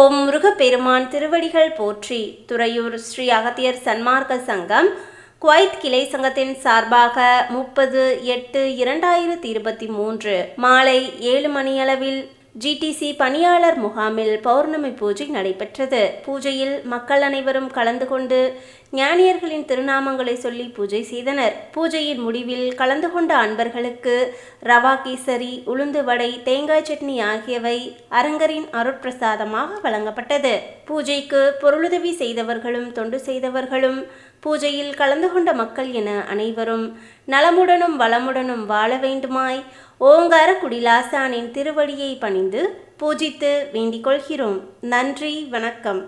ஓம் முருகப்பெருமான் திருவடிகள் போற்றி துறையூர் ஸ்ரீ அகத்தியர் சன்மார்க்க சங்கம் குவைத் கிளை சங்கத்தின் சார்பாக முப்பது எட்டு இரண்டாயிரத்தி இருபத்தி மூன்று மாலை ஏழு மணியளவில் ஜிடிசி பணியாளர் முகாமில் பௌர்ணமி பூஜை நடைபெற்றது பூஜையில் மக்கள் அனைவரும் கலந்து கொண்டு ஞானியர்களின் திருநாமங்களை சொல்லி பூஜை செய்தனர் பூஜையின் முடிவில் கலந்து கொண்ட அன்பர்களுக்கு ரவா கீசரி உளுந்து வடை தேங்காய் சட்னி ஆகியவை அரங்கரின் அருட்பிரசாதமாக வழங்கப்பட்டது பூஜைக்கு பொருளுதவி செய்தவர்களும் தொண்டு செய்தவர்களும் பூஜையில் கலந்து கொண்ட மக்கள் என அனைவரும் நலமுடனும் வளமுடனும் வாழ வேண்டுமாய் ஓங்கார குடிலாசானின் திருவடியை பணிந்து பூஜித்து வேண்டிக் கொள்கிறோம் நன்றி வணக்கம்